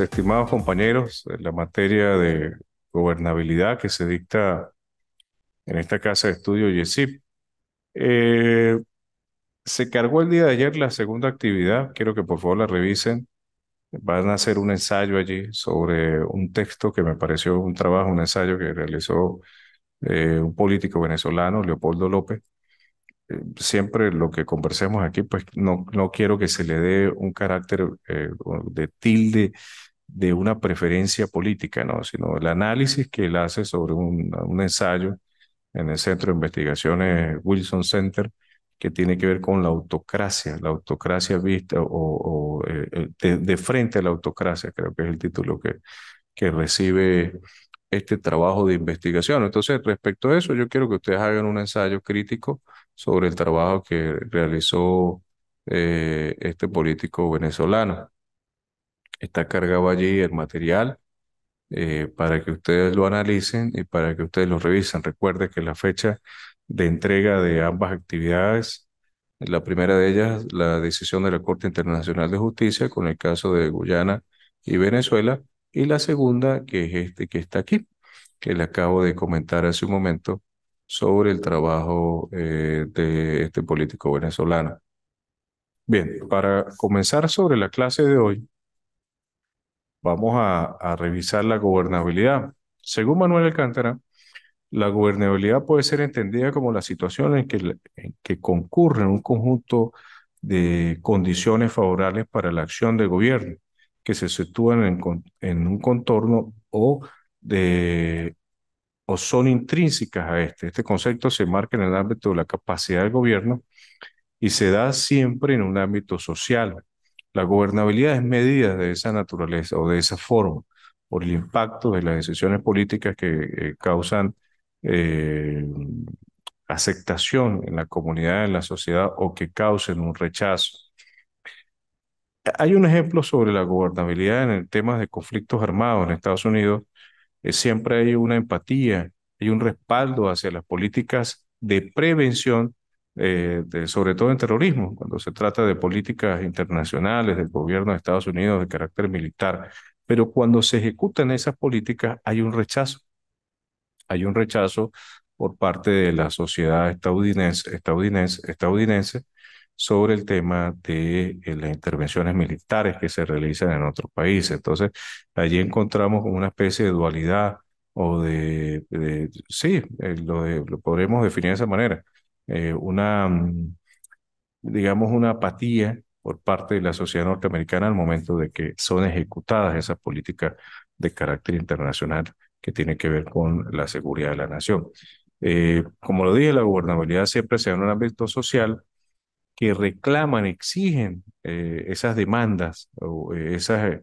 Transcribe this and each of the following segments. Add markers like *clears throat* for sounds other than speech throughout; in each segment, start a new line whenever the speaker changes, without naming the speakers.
estimados compañeros. en La materia de gobernabilidad que se dicta en esta casa de estudio YESIP. Eh, se cargó el día de ayer la segunda actividad. Quiero que por favor la revisen. Van a hacer un ensayo allí sobre un texto que me pareció un trabajo, un ensayo que realizó eh, un político venezolano, Leopoldo López, eh, siempre lo que conversemos aquí, pues no, no quiero que se le dé un carácter eh, de tilde de una preferencia política, ¿no? sino el análisis que él hace sobre un, un, ensayo en el Centro de Investigaciones Wilson Center que tiene que ver con la autocracia, la autocracia vista o, o eh, de, de, frente a la autocracia, creo que es el título que, que recibe este trabajo de investigación. Entonces, respecto a eso, yo quiero que ustedes hagan un ensayo crítico sobre el trabajo que realizó eh, este político venezolano. Está cargado allí el material eh, para que ustedes lo analicen y para que ustedes lo revisen. Recuerde que la fecha de entrega de ambas actividades, la primera de ellas, la decisión de la Corte Internacional de Justicia con el caso de Guyana y Venezuela, y la segunda, que es este que está aquí, que le acabo de comentar hace un momento, sobre el trabajo eh, de este político venezolano. Bien, para comenzar sobre la clase de hoy, vamos a, revisar la gobernabilidad. Según Manuel Alcántara, la gobernabilidad puede ser entendida como la situación en que, en que un conjunto de condiciones favorables para la acción del gobierno, que se sitúan en un contorno o de o son intrínsecas a este. Este concepto se marca en el ámbito de la capacidad del gobierno y se da siempre en un ámbito social. La gobernabilidad es medida de esa naturaleza o de esa forma por el impacto de las decisiones políticas que eh, causan eh, aceptación en la comunidad, en la sociedad o que causen un rechazo. Hay un ejemplo sobre la gobernabilidad en el tema de conflictos armados en Estados Unidos siempre hay una empatía, hay un respaldo hacia las políticas de prevención, eh, sobre todo en terrorismo, cuando se trata de políticas internacionales del gobierno de Estados Unidos de carácter militar. Pero cuando se ejecutan esas políticas hay un rechazo. Hay un rechazo por parte de la sociedad estadounidense, estadounidense, estadounidense sobre el tema de eh, las intervenciones militares que se realizan en otros países. Entonces, allí encontramos una especie de dualidad o de, sí, eh, lo, podremos definir de esa manera, eh, una, mm, digamos, una apatía por parte de la sociedad norteamericana al momento de que son ejecutadas esas políticas de carácter internacional que tienen que ver con la seguridad de la nación. como lo dije, la gobernabilidad siempre se da en un ámbito social, que reclaman, exigen eh, esas demandas o eh, esas,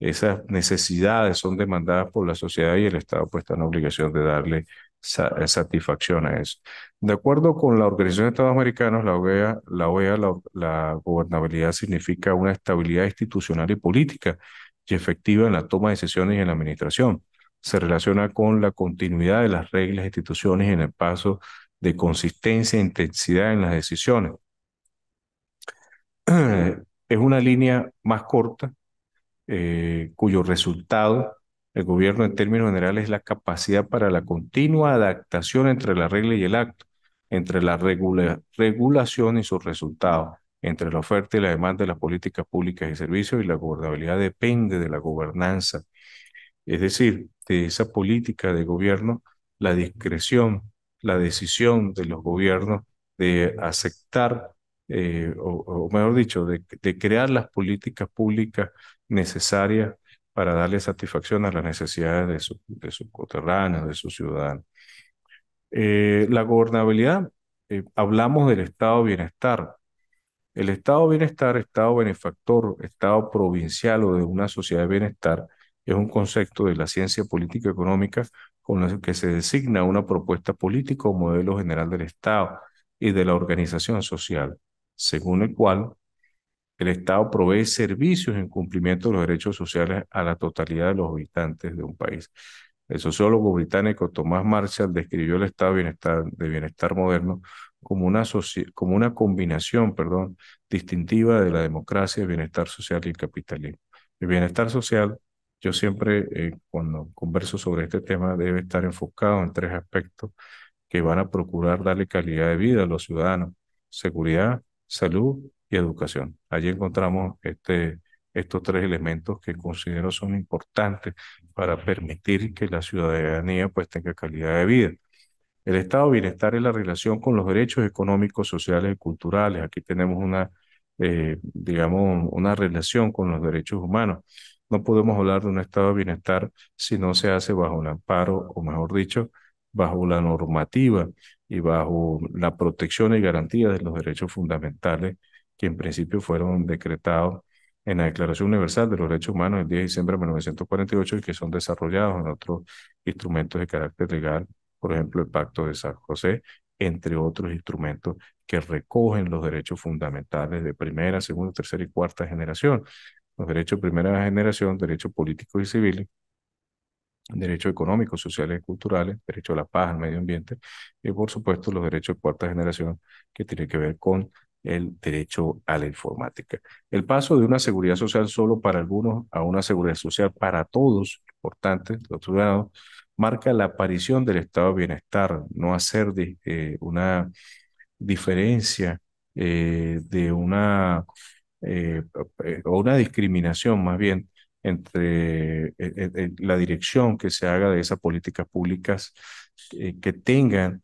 esas necesidades son demandadas por la sociedad y el Estado pues está en obligación de darle eh, satisfacción a eso. De acuerdo con la Organización de Estados Americanos, la OEA, la, OEA, la, gobernabilidad significa una estabilidad institucional y política y efectiva en la toma de decisiones y en la administración. Se relaciona con la continuidad de las reglas, e instituciones en el paso de consistencia e intensidad en las decisiones. *clears throat* es una línea más corta eh, cuyo resultado el gobierno en términos generales es la capacidad para la continua adaptación entre la regla y el acto, entre la regulación y sus resultados, entre la oferta y la demanda de las políticas públicas y servicios y la gobernabilidad depende de la gobernanza. Es decir, de esa política de gobierno, la discreción, la decisión de los gobiernos de aceptar eh, o, mejor dicho, de, crear las políticas públicas necesarias para darle satisfacción a las necesidades de, de sus coterráneos, de sus ciudadanos. Eh, la gobernabilidad, eh, hablamos del estado bienestar. El estado bienestar, estado benefactor, estado provincial o de una sociedad de bienestar, es un concepto de la ciencia política económica con el que se designa una propuesta política o modelo general del Estado y de la organización social según el cual el Estado provee servicios en cumplimiento de los derechos sociales a la totalidad de los habitantes de un país. El sociólogo británico Thomas Marshall describió el estado de bienestar, de bienestar moderno como una, como una combinación perdón, distintiva de la democracia, el bienestar social y el capitalismo. El bienestar social, yo siempre eh, cuando converso sobre este tema, debe estar enfocado en tres aspectos que van a procurar darle calidad de vida a los ciudadanos. Seguridad, salud y educación. Allí encontramos este, estos tres elementos que considero son importantes para permitir que la ciudadanía pues tenga calidad de vida. El estado de bienestar es la relación con los derechos económicos, sociales y culturales. Aquí tenemos una, eh, digamos, una relación con los derechos humanos. No podemos hablar de un estado de bienestar si no se hace bajo el amparo, o mejor dicho, bajo la normativa y bajo la protección y garantía de los derechos fundamentales que en principio fueron decretados en la Declaración Universal de los Derechos Humanos el 10 de diciembre de 1948 y que son desarrollados en otros instrumentos de carácter legal, por ejemplo el Pacto de San José, entre otros instrumentos que recogen los derechos fundamentales de primera, segunda, tercera y cuarta generación. Los derechos de primera generación, derechos políticos y civiles, derechos económicos, sociales y culturales, derecho a la paz, al medio ambiente y por supuesto los derechos de cuarta generación que tienen que ver con el derecho a la informática. El paso de una seguridad social solo para algunos a una seguridad social para todos, importante, otro lado, marca la aparición del estado de bienestar, no hacer eh, una diferencia eh, de una, eh, eh, una discriminación más bien entre eh, eh, eh, la dirección que se haga de esas políticas públicas que tengan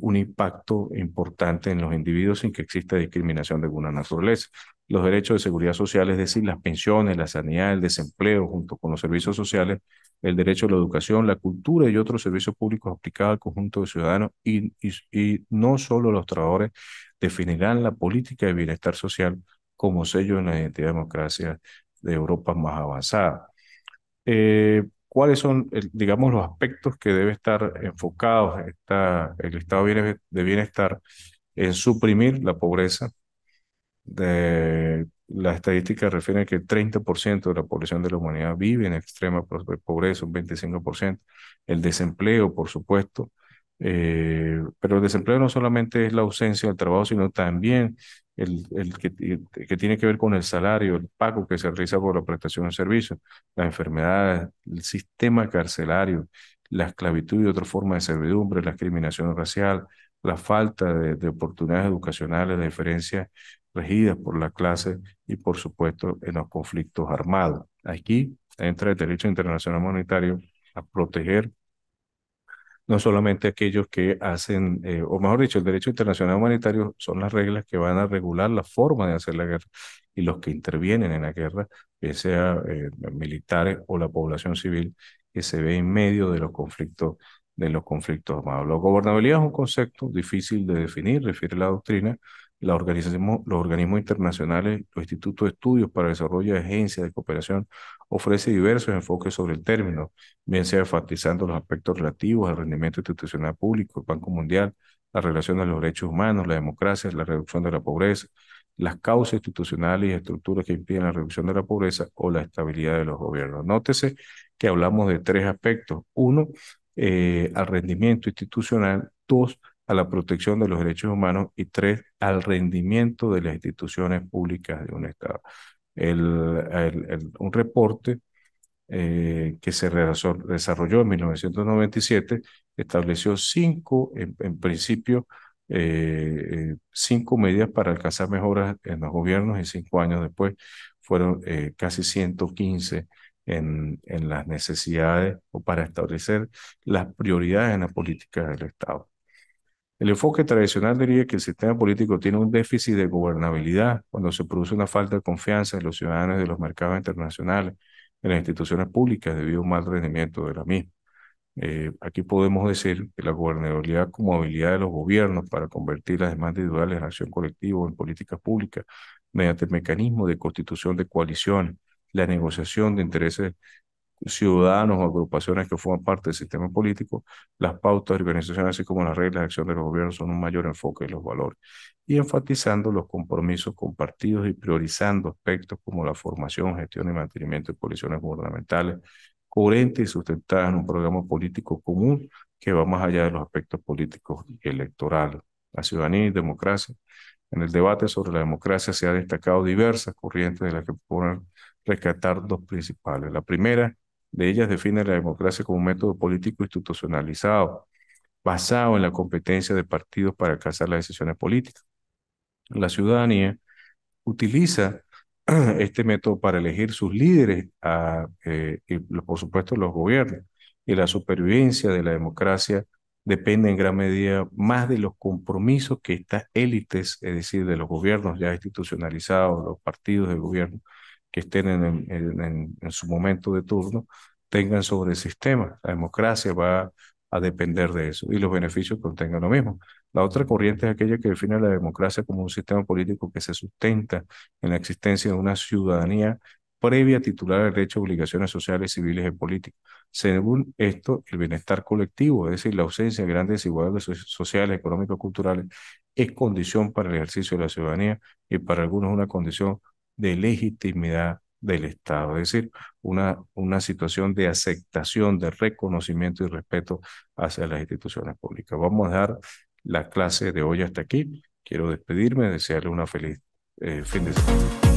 un impacto importante en los individuos sin que exista discriminación de alguna naturaleza. Los derechos de seguridad social, es decir, las pensiones, la sanidad, el desempleo, junto con los servicios sociales, el derecho a la educación, la cultura y otros servicios públicos aplicados al conjunto de ciudadanos y, no solo los trabajadores definirán la política de bienestar social como sello en la identidad de democracia de Europa más avanzada. Eh, ¿Cuáles son, digamos, los aspectos que debe estar enfocados esta, el estado de bienestar en suprimir la pobreza? De, las estadísticas refieren que el 30% de la población de la humanidad vive en extrema pobreza, un 25%. El desempleo, por supuesto, eh, pero el desempleo no solamente es la ausencia del trabajo, sino también el, el, que, que, tiene que ver con el salario, el pago que se realiza por la prestación de servicios, las enfermedades, el sistema carcelario, la esclavitud y otra forma de servidumbre, la discriminación racial, la falta de, de oportunidades educacionales, la diferencias regidas por la clase y, por supuesto, en los conflictos armados. Aquí entra el derecho internacional humanitario a proteger no solamente aquellos que hacen, eh, o mejor dicho, el derecho internacional humanitario son las reglas que van a regular la forma de hacer la guerra y los que intervienen en la guerra, ya sea eh, militares o la población civil que se ve en medio de los conflictos de los conflictos armados. La gobernabilidad es un concepto difícil de definir, refiere la doctrina, los organismos, internacionales, los institutos de estudios para el desarrollo de agencias de cooperación ofrecen diversos enfoques sobre el término, bien sea enfatizando los aspectos relativos al rendimiento institucional público, el Banco Mundial, la relación de los derechos humanos, la democracia, la reducción de la pobreza, las causas institucionales y estructuras que impiden la reducción de la pobreza o la estabilidad de los gobiernos. Nótese que hablamos de tres aspectos. Uno, eh, al rendimiento institucional. Dos, a la protección de los derechos humanos y tres, al rendimiento de las instituciones públicas de un Estado. El, un reporte eh, que se desarrolló en 1997 estableció cinco, en, principio, eh, eh, cinco medidas para alcanzar mejoras en los gobiernos y cinco años después fueron casi 115 en, en, las necesidades o para establecer las prioridades en la política del Estado. El enfoque tradicional diría que el sistema político tiene un déficit de gobernabilidad cuando se produce una falta de confianza en los ciudadanos de los mercados internacionales, en las instituciones públicas debido a un mal rendimiento de la misma. Eh, aquí podemos decir que la gobernabilidad como habilidad de los gobiernos para convertir las demandas individuales en acción colectiva o en políticas públicas mediante el mecanismo de constitución de coaliciones, la negociación de intereses ciudadanos o agrupaciones que forman parte del sistema político, las pautas de organización, así como las reglas de acción de los gobiernos, son un mayor enfoque en los valores y enfatizando los compromisos compartidos y priorizando aspectos como la formación, gestión y mantenimiento de coaliciones gubernamentales coherentes y sustentadas en un programa político común que va más allá de los aspectos políticos y electorales. La ciudadanía y democracia. En el debate sobre la democracia se han destacado diversas corrientes de las que proponen rescatar dos principales. La primera de ellas define la democracia como un método político institucionalizado, basado en la competencia de partidos para alcanzar las decisiones políticas. La ciudadanía utiliza *clears throat* este método para elegir sus líderes a, eh, y, por supuesto, los gobiernos. Y la supervivencia de la democracia depende en gran medida más de los compromisos que estas élites, es decir, de los gobiernos ya institucionalizados, los partidos de gobierno, que estén en, en, su momento de turno tengan sobre el sistema. La democracia va a depender de eso y los beneficios que lo mismo. La otra corriente es aquella que define la democracia como un sistema político que se sustenta en la existencia de una ciudadanía previa a titular derecho derechos, obligaciones sociales, civiles y políticas. Según esto, el bienestar colectivo, es decir, la ausencia de grandes desigualdades sociales, económicas, culturales, es condición para el ejercicio de la ciudadanía y para algunos una condición de legitimidad del Estado, es decir, una, una situación de aceptación, de reconocimiento y respeto hacia las instituciones públicas. Vamos a dar la clase de hoy hasta aquí. Quiero despedirme, desearle una feliz eh, fin de semana.